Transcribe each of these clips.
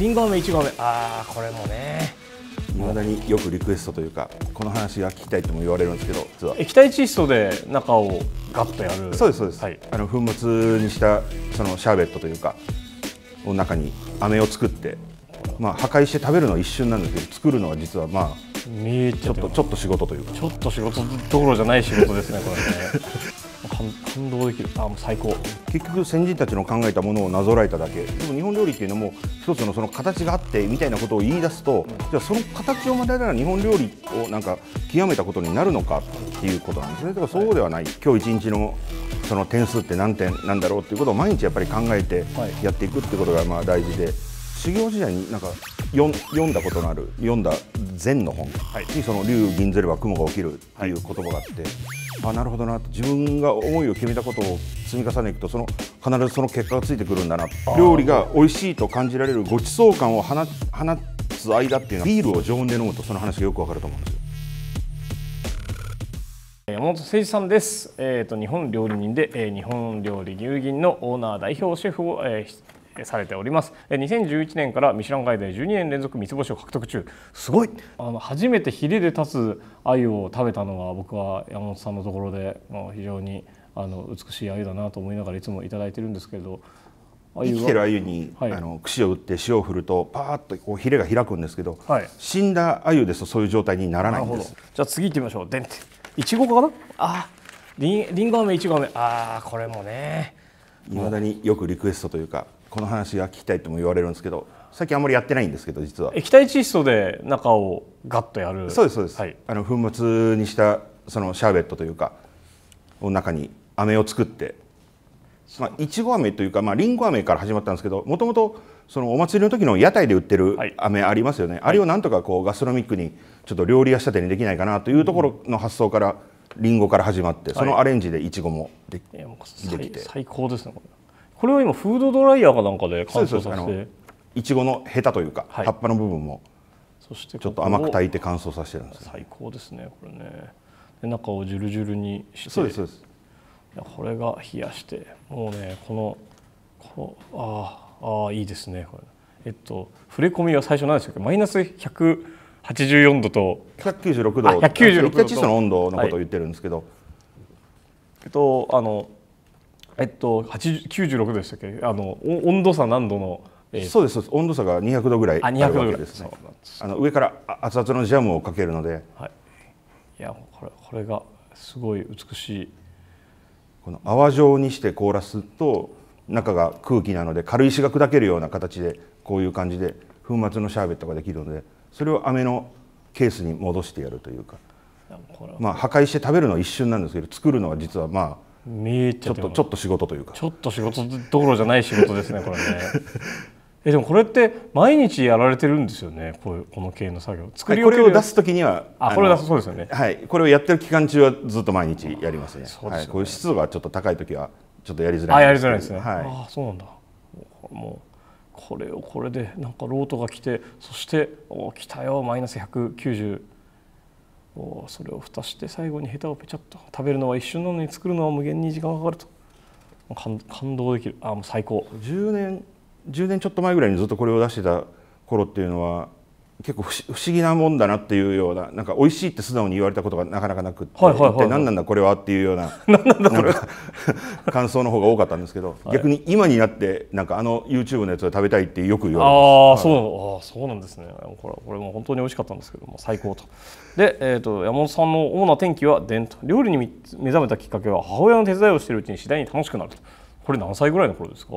リンゴ飴いちご飴ああこれもねいまだによくリクエストというかこの話が聞きたいとも言われるんですけど実は液体窒素で中をガッとやるそうですそうです、はい、あの粉末にしたそのシャーベットというかの中に飴を作ってまあ破壊して食べるのは一瞬なんですけど作るのは実はまあちょっとちょっと仕事というかちょっと仕事どころじゃない仕事ですねこれね 感動できるあもう最高結局先人たちの考えたものをなぞらえただけでも日本料理っていうのも一つのその形があってみたいなことを言い出すと、うん、じゃあその形をたいだら日本料理をなんか極めたことになるのかっていうことなんですねだからそうではない、はい、今日一日のその点数って何点なんだろうっていうことを毎日やっぱり考えてやっていくってことがまあ大事で、はい、修行時代になんか読んだことのある読んだ禅の本にその「竜銀ずれば雲が起きる」っていう言葉があって。あなるほどなと自分が思いを決めたことを積み重ねていくとその必ずその結果がついてくるんだな料理が美味しいと感じられるごちそう感を放つ間っていうのはビールを常温で飲むとその話がよくわかると思うんですよ山本誠二さんです、えーと、と日本料理人で、えー、日本料理牛銀のオーナー代表シェフを、えー、されております2011年からミシュランガイドで12年連続三つ星を獲得中すごいあの初めてヒレで立つ鮎を食べたのは僕は山本さんのところで非常にあの美しい鮎だなと思いながらいつも頂いてるんですけど生きてる鮎に、はい、あの串を打って塩を振るとパーッとこうヒレが開くんですけど、はい、死んだ鮎ですとそういう状態にならないんですじゃあ次行ってみましょうでんっていちごかなありんりんご飴いちご飴ああこれもねいまだによくリクエストというかこの話が聞きたいとも言われるんですけど最近あんまりやってないんですけど実は液体窒素で中をガッとやるそうですそうです、はい、あの粉末にしたそのシャーベットというかの中に飴を作ってまあいちご飴というかまありんご飴から始まったんですけどもともとそのお祭りの時の屋台で売ってる飴ありますよね、はい、あれをなんとかこうガストロミックにちょっと料理屋仕立てにできないかなというところの発想からりんごから始まってそのアレンジでいちごもで,、きて最高ですねこれこれは今フードドライヤーかなんかで乾燥させていちごのヘタというか、はい、葉っぱの部分もそしてちょっと甘く炊いて乾燥させてるんです最高ですねこれねで中をジュルジュルにしてそうですそうですこれが冷やしてもうねこのこうああいいですねこれえっと触れ込みは最初何でしたっけマイナス184度と196度196度液体窒素の温度のことを言ってるんですけど、はい、えっとあのえっと、96度でしたっけあの温度差何度の、えー、そうです温度差が200度ぐらいあるわけですねあの上から熱々のジャムをかけるので、はい、いやこれこれがすごい美しいこの泡状にして凍らすと中が空気なので軽石が砕けるような形でこういう感じで粉末のシャーベットができるのでそれを飴のケースに戻してやるというか、まあ、破壊して食べるのは一瞬なんですけど作るのは実はまあ見えちゃってちょっとちょっと仕事というかちょっと仕事どころじゃない仕事ですねこれね えでもこれって毎日やられてるんですよねこういうこの系の作業作りこれを出す時にはあこれそうですよねはいこれをやってる期間中はずっと毎日やりますねそうですね、はい、こういう湿度がちょっと高い時はちょっとやりづらいあやりづらいですね、はい、あそうなんだもうこれをこれでなんかロートが来てそしてお来たよマイナス190こうそれを蓋して最後にヘタをペチャッと食べるのは一瞬なのに作るのは無限に時間がかかると感動できるあもう最高10年10年ちょっと前ぐらいにずっとこれを出してた頃っていうのは結構不思議なもんだなっていうようななんか美味しいって素直に言われたことがなかなかなくて、はいはいはいはい、何なんだこれはっていうような なんこれ 感想の方が多かったんですけど、はい、逆に今になってなんかあの YouTube のやつを食べたいってよく言われますあ、はい、そうあそうなんですねこれこれも本当に美味しかったんですけども最高とで、えーと、と山本さんの主な転機は伝統料理に目覚めたきっかけは母親の手伝いをしているうちに次第に楽しくなるとこれ何歳ぐらいの頃ですか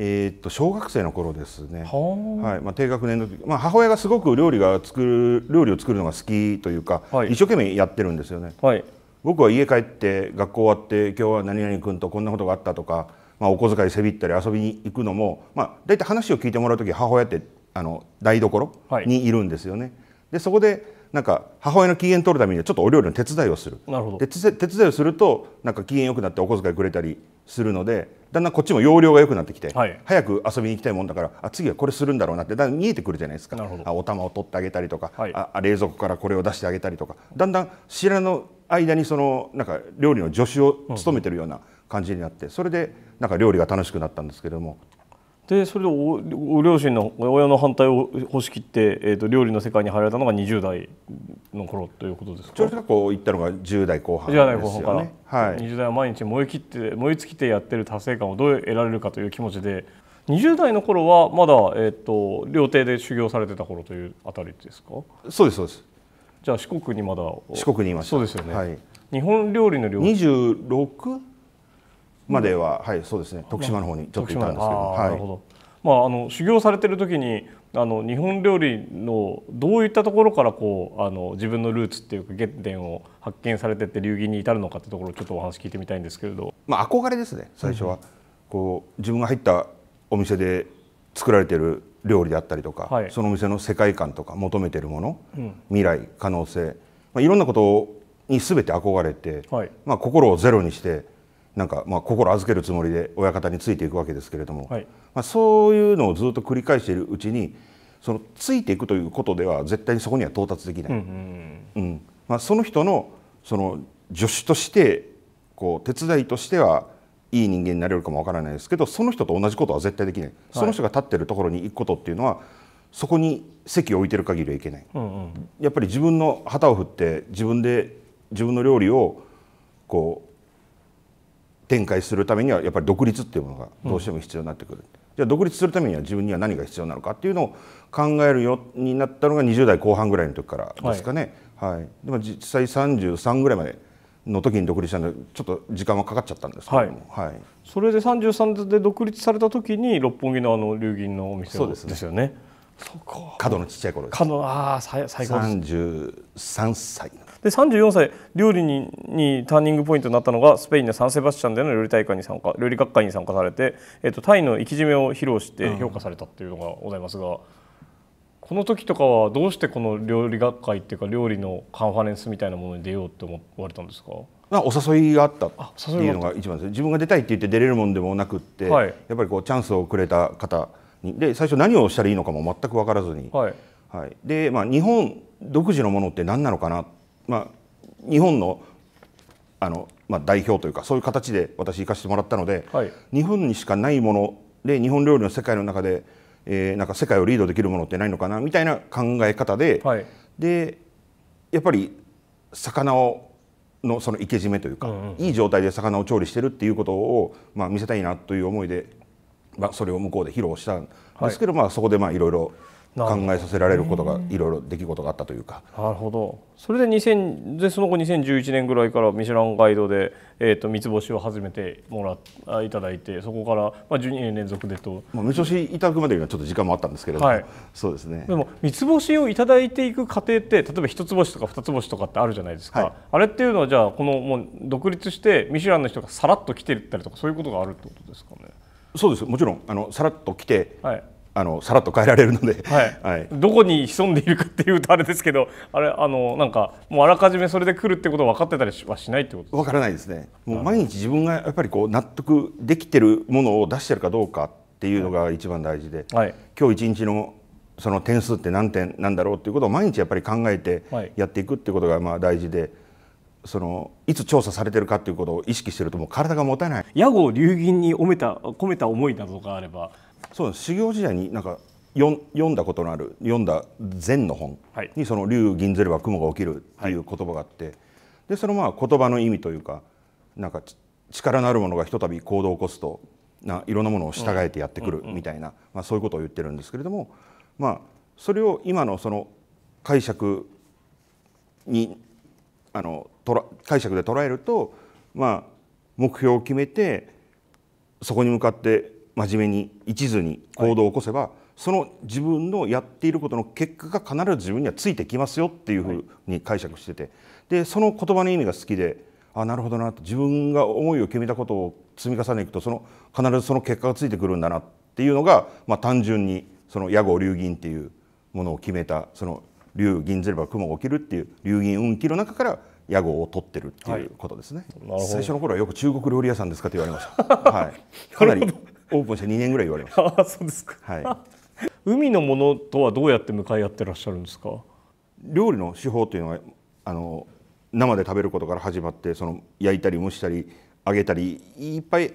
えー、っと小学生の頃ですね、はいまあ、低学年の時、まあ、母親がすごく料理が作る料理を作るのが好きというか、はい、一生懸命やってるんですよね、はい、僕は家帰って学校終わって今日は何々君とこんなことがあったとか、まあ、お小遣いせびったり遊びに行くのも、まあ、大体話を聞いてもらう時母親ってあの台所にいるんですよね。はい、でそこでなんか母親の機嫌取るためにはちょっとお料理の手伝いをするなるほどで手伝いをするとなんか機嫌よくなってお小遣いくれたりするのでだんだんこっちも容量が良くなってきて、はい、早く遊びに行きたいもんだからあ次はこれするんだろうなってだんだん見えてくるじゃないですかあお玉を取ってあげたりとか、はい、あ冷蔵庫からこれを出してあげたりとかだんだん知らぬ間にそのなんか料理の助手を務めてるような感じになって、それでなんか料理が楽しくなったんですけどもでそれでお両親の親の反対を押しきって、えーと、料理の世界に入られたのが20代の頃ということですか調理学校行ったのが10代後半ですよね代後半から、はい、20代は毎日燃え切って燃え尽きてやってる達成感をどう得られるかという気持ちで20代の頃はまだ、えーと、と料亭で修行されてた頃というあたりですかそうですそうですじゃあ四国にまだ四国にいましたそうですよね、はい、日本料理の料理26までは、はい、そうですね徳島の方にちょっといたんですけど,、はいどまあ、あの修行されてる時にあの日本料理のどういったところからこうあの自分のルーツっていうか原点を発見されてって流儀に至るのかってところちょっとお話聞いてみたいんですけれど、まあ、憧れですね最初は、うん、こう自分が入ったお店で作られてる料理であったりとか、はい、そのお店の世界観とか求めてるもの、うん、未来可能性、まあ、いろんなことに全て憧れて、はい、まあ、心をゼロにしてなんかまあ心預けるつもりで親方についていくわけですけれども、はい、まあ、そういうのをずっと繰り返しているうちにそのついていくということでは絶対にそこには到達できない、うんうんうんまあ、その人のその助手としてこう手伝いとしてはいい人間になれるかもわからないですけどその人と同じことは絶対できない、はい、その人が立っているところに行くことっていうのはそこに席を置いてる限りはいけない、うんうん、やっぱり自分の旗を振って自分で自分の料理をこう展開するためにはやっぱり独立っていうものがどうしても必要になってくる、うん、じゃあ独立するためには自分には何が必要なのかっていうのを考えるようになったのが20代後半ぐらいの時からですかね、はい、はい、でも実際33ぐらいまでの時に独立したんでちょっと時間はかかっちゃったんですけども、はい、はい、それで33で独立された時に六本木のあの流銀のお店そうです、ですよね。角のちっちゃい頃です。角ああ最最高です。33歳で34歳料理ににターニングポイントになったのがスペインのサンセバスチャンでの料理大会に参加料理学会に参加されて、えー、とタイの生き締めを披露して評価されたっていうのがございますが、うん、この時とかはどうしてこの料理学会っていうか料理のカンファレンスみたいなものに出ようって思われたんですかまお誘いがあったっていうのが一番です自分が出たいって言って出れるもんでもなくって、はい、やっぱりこうチャンスをくれた方にで最初何をしたらいいのかも全く分からずに、はいはいでまあ、日本独自のものって何なのかなっまあ、日本のあの、まあ、代表というかそういう形で私行かせてもらったので、はい、日本にしかないもので日本料理の世界の中で、えー、なんか世界をリードできるものってないのかなみたいな考え方で、はい、でやっぱり魚をのその生け締めというか、うんうん、いい状態で魚を調理してるっていうことを、まあ、見せたいなという思いで、まあ、それを向こうで披露したんですけど、はい、まあ、そこでいろいろ。考えさせられることがいろいろ出来事があったというかなるほどそれで2000でその後2011年ぐらいから「ミシュランガイドで」えーと、三つ星を始めてもらいただいてそこから、まあ、12年連続でと、まあ、三つ星いただくまでにはちょっと時間もあったんですけれども、はい、そうですねでも三つ星をいただいていく過程って例えば一つ星とか二つ星とかってあるじゃないですか、はい、あれっていうのはじゃあこのもう独立してミシュランの人がさらっと来てたりとかそういうことがあるってことですかねそうですもちろんあのさらっと来て、はいあのさらっと変えられるので、はいはい、どこに潜んでいるかっていうとあれですけど あれあのなんかもうあらかじめそれで来るってことは分かってたりはしないってこと分からないですねもう毎日自分がやっぱりこう納得できてるものを出してるかどうかっていうのが一番大事で、はい、今日一日のその点数って何点なんだろうっていうことを毎日やっぱり考えてやっていくっていうことがまあ大事で。そのいつ調査されてるかっていうことを意識してるともう体が持たない。屋号流銀に込めた込めた思いなどがあればそうです修行時代になんか読んだことのある読んだ禅の本にその「竜銀鶴は雲が起きる」っていう言葉があって、はい、でそのまあ言葉の意味というかなんか力のあるものがひとたび行動を起こすとないろんなものを従えてやってくるみたいな、まあ、そういうことを言ってるんですけれども、まあ、それを今のその解釈にあのとら解釈で捉えると、まあ、目標を決めてそこに向かって真面目に一途に行動を起こせば、はい、その自分のやっていることの結果が必ず自分にはついてきますよっていうふうに解釈しててでその言葉の意味が好きであなるほどなと自分が思いを決めたことを積み重ねていくとその必ずその結果がついてくるんだなっていうのが、まあ、単純にその屋号流銀っていうものを決めたその竜銀ずれば雲が起きるっていう流銀運気の中から屋号を取ってるっていうことですね、はい、最初の頃はよく中国料理屋さんですかと言われました はい、かなりオープンして2年ぐらい言われましたあそうですか、はい、海のものとはどうやって向かい合ってらっしゃるんですか料理の手法というのはあの生で食べることから始まってその焼いたり蒸したり揚げたりいっぱい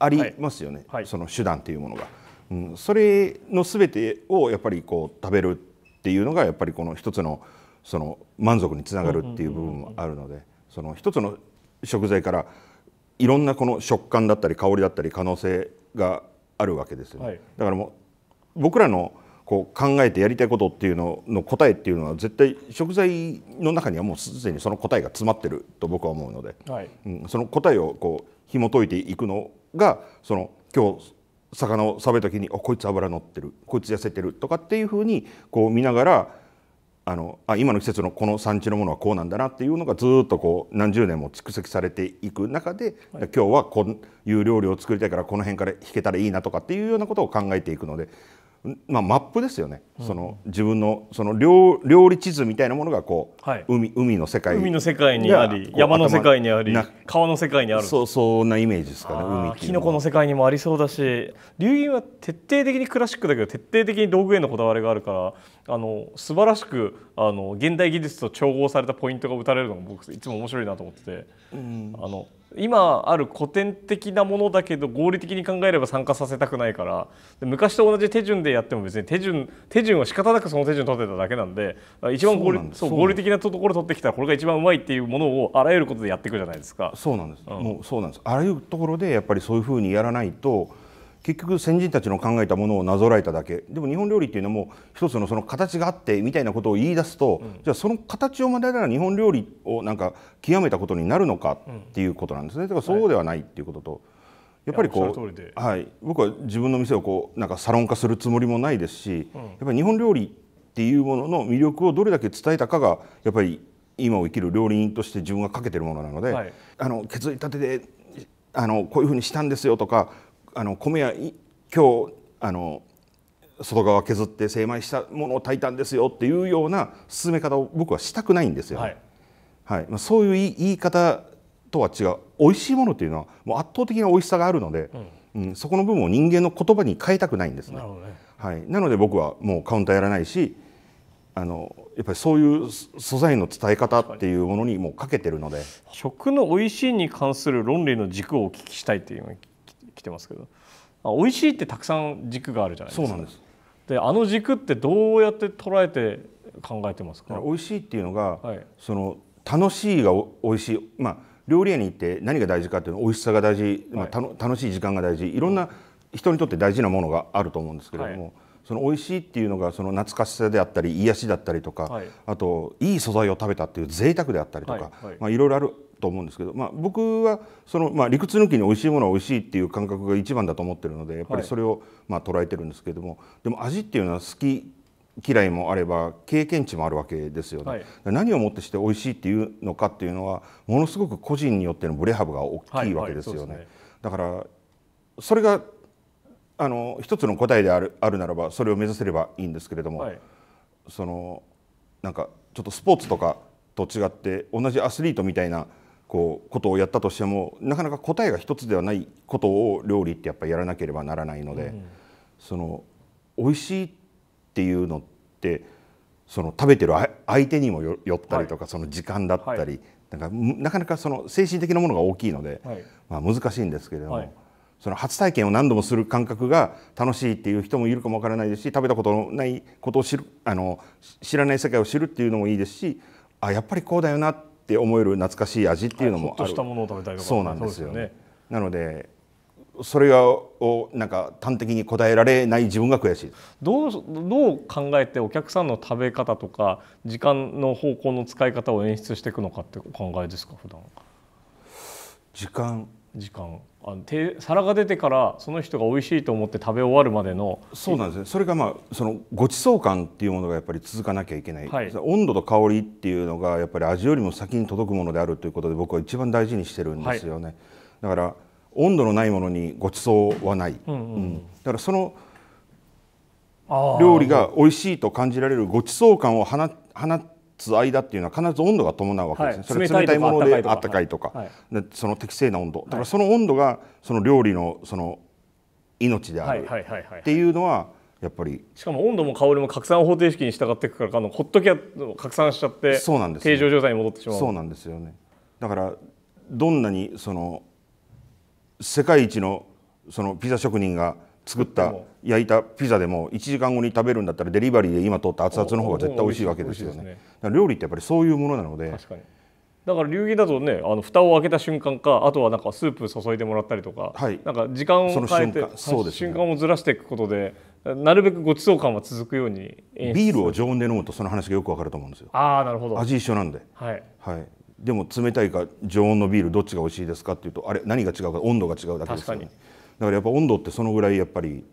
ありますよね、はいはい、その手段というものが、うん、それの全てをやっぱりこう食べるっていうのがやっぱりこの一つのその満足につながるっていう部分もあるのでその一つの食材からいろんなこの食感だったり香りだったり可能性があるわけですよね、はい、だからもう僕らのこう考えてやりたいことっていうのの答えっていうのは絶対食材の中にはもうすでにその答えが詰まってると僕は思うので、はい、うん、その答えをこう紐解いていくのがその今日魚をさべた時にあこいつ脂乗ってるこいつ痩せてるとかっていうふうにこう見ながらあのあ今の季節のこの産地のものはこうなんだなっていうのがずっとこう何十年も蓄積されていく中で、はい、今日はこういう料理を作りたいからこの辺から引けたらいいなとかっていうようなことを考えていくのでまあ、マップですよね、うん、その自分のその料理地図みたいなものがこう、はい、海海の世界海の世界にあり山の世界にあり川の世界にあるそうそうなイメージですかね海キノコの世界にもありそうだし流銀は徹底的にクラシックだけど徹底的に道具へのこだわりがあるからあの素晴らしくあの現代技術と調合されたポイントが打たれるのが僕いつも面白いなと思ってて。うん、あの今ある古典的なものだけど合理的に考えれば参加させたくないから昔と同じ手順でやっても別に手順手順は仕方なくその手順取ってただけなんで一番合理そう合理的なところ取ってきたらこれが一番うまいっていうものをあらゆることでやっていくじゃないですかそうなんです、うん、もうそうなんですあらゆるところでやっぱりそういうふうにやらないと結局先人たちの考えたものをなぞらえただけでも日本料理っていうのも一つのその形があってみたいなことを言い出すと、うん、じゃあその形をまねたら日本料理をなんか極めたことになるのかっていうことなんですね。だからそうではないっていうことと、はいやっぱりこうはい、僕は自分の店をこうなんかサロン化するつもりもないですし、うん、やっぱり日本料理っていうものの魅力をどれだけ伝えたかがやっぱり今を生きる料理人として自分がかけてるものなので、はい、あの削りたてであのこういうふうにしたんですよとかあの米や今日あの外側削って精米したものを炊いたんですよっていうような進め方を僕はしたくないんですよ。はいはいまあ、そういう言い方とは違う美味しいものというのはもう圧倒的な美味しさがあるので、うん、うん、そこの部分を人間の言葉に変えたくないんですね。な、ね、はい、なので僕はもうカウンターやらないしあのやっぱりそういう素材の伝え方っていうものにもうかけてるので食の美味しいに関する論理の軸をお聞きしたいという来てますけどあ美味しいってたくさん軸があるじゃないですか。そうなんですであの軸ってどうやって捉えて考えてますか美味しいっていうのが、はい、その楽しいが美味しい、まあ、料理屋に行って何が大事かっていうの美味しさが大事、はい、まあ、楽しい時間が大事いろんな人にとって大事なものがあると思うんですけれども。はいその美味しいっていうのがその懐かしさであったり癒しだったりとか、はい、あといい素材を食べたっていう贅沢であったりとか、はいまあ、いろいろあると思うんですけど、まあ、僕はその、まあ、理屈抜きに美味しいものは美味しいっていう感覚が一番だと思ってるのでやっぱりそれを、まあ、捉えてるんですけどもでも味っていうのは好き嫌いもあれば経験値もあるわけですよね、はい、何をもってして美味しいっていうのかっていうのはものすごく個人によってのブレ幅が大きいわけですよねはいはいね、だからそれがあの一つの答えであるあるならばそれを目指せればいいんですけれども、はい、そのなんかちょっとスポーツとかと違って同じアスリートみたいなこうことをやったとしてもなかなか答えが一つではないことを料理ってやっぱやらなければならないので、うん、その美味しいっていうのってその食べてる相手にもよったりとか、はい、その時間だったり、はい、なんかなかなかその精神的なものが大きいので、はい、まあ、難しいんですけれども。その初体験を何度もする感覚が楽しいっていう人もいるかもわからないですし食べたことのないことを知るあの知らない世界を知るっていうのもいいですしあやっぱりこうだよなって思える懐かしい味っていうのもある、したものを食べたいそうなんですよねなのでそれをなんか端的に答えられない自分が悔しいどうどう考えてお客さんの食べ方とか時間の方向の使い方を演出していくのかってお考えですか普段時間時間あ皿が出てからその人が美味しいと思って食べ終わるまでのそうなんですねそれがまあそのごちそう感っていうものがやっぱり続かなきゃいけない、はい、温度と香りっていうのがやっぱり味よりも先に届くものであるということで僕は一番大事にしてるんですよね、はい、だから温度のないものにごちそうはない、うん、うんうん、だからその料理が美味しいと感じられるごちそう感を放放ってつ間っていうのは必ず温度が伴うわけですね、はい、それ冷たいものであったかいとか、はい、その適正な温度、だからその温度がその料理のその命であるっていうのはやっぱりしかも温度も香りも拡散方程式に従っていくからあのほっときゃ拡散しちゃってそうなんです、ね、定常状態に戻ってしまうそうなんですよねだからどんなにその世界一のそのピザ職人が作った焼いたピザでも1時間後に食べるんだったらデリバリーで今取った熱々の方が絶対美味しいわけですよね。ね料理ってやっぱりそういうものなのでだから流儀だとねあの蓋を開けた瞬間かあとはなんかスープ注いでもらったりとか、はい、なんか時間を変えて瞬間ね、瞬間をずらしていくことでなるべくごちそう感は続くようにビールを常温で飲むとその話がよくわかると思うんですよああなるほど味一緒なんで、はい、はい、でも冷たいか常温のビールどっちが美味しいですかっていうとあれ何が違うか温度が違うだけですよねだからやっぱ温度ってそのぐらいやっぱり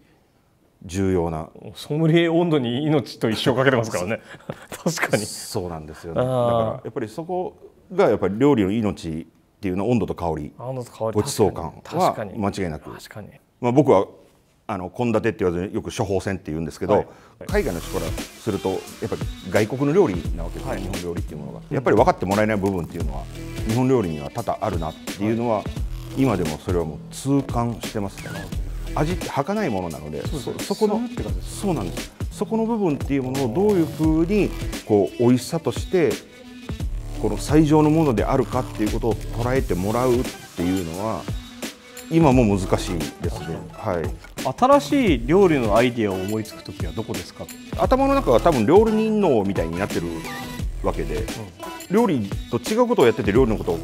重要なソムリエ温度に命と一生かけてますからね 確かにそうなんですよねだからやっぱりそこがやっぱり料理の命っていうのは温度と香りごちそう感は間違いなくまあ、僕はあの献立って言わずによく処方箋って言うんですけど、はい、海外の人からするとやっぱり外国の料理なわけですね、はい、日本料理っていうものがやっぱり分かってもらえない部分っていうのは日本料理には多々あるなっていうのは、はい今でもそれはもう痛感してますから味って儚いものなのでそこのそうなんですそこの部分っていうものをどういうふうにこう美味しさとしてこの最上のものであるかっていうことを捉えてもらうっていうのは今も難しいですね、はい、新しい料理のアイディアを思いつく時はどこですか頭の中が多分料理人脳みたいになってるわけで、うん、料理と違うことをやってて料理のことを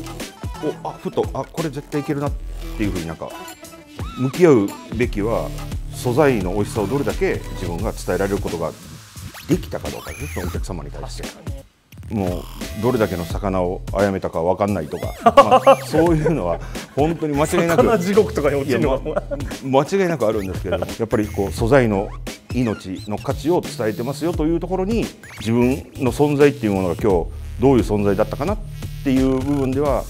おあふとあこれ絶対いけるなっていうふうになんか向き合うべきは素材の美味しさをどれだけ自分が伝えられることができたかどうかですねお客様に対してもうどれだけの魚をあやめたか分かんないとか、まあ、そういうのは本当に間違いなく地獄とかに落ちるの、間違いなくあるんですけれどもやっぱりこう素材の命の価値を伝えてますよというところに自分の存在っていうものが今日どういう存在だったかなっていう部分では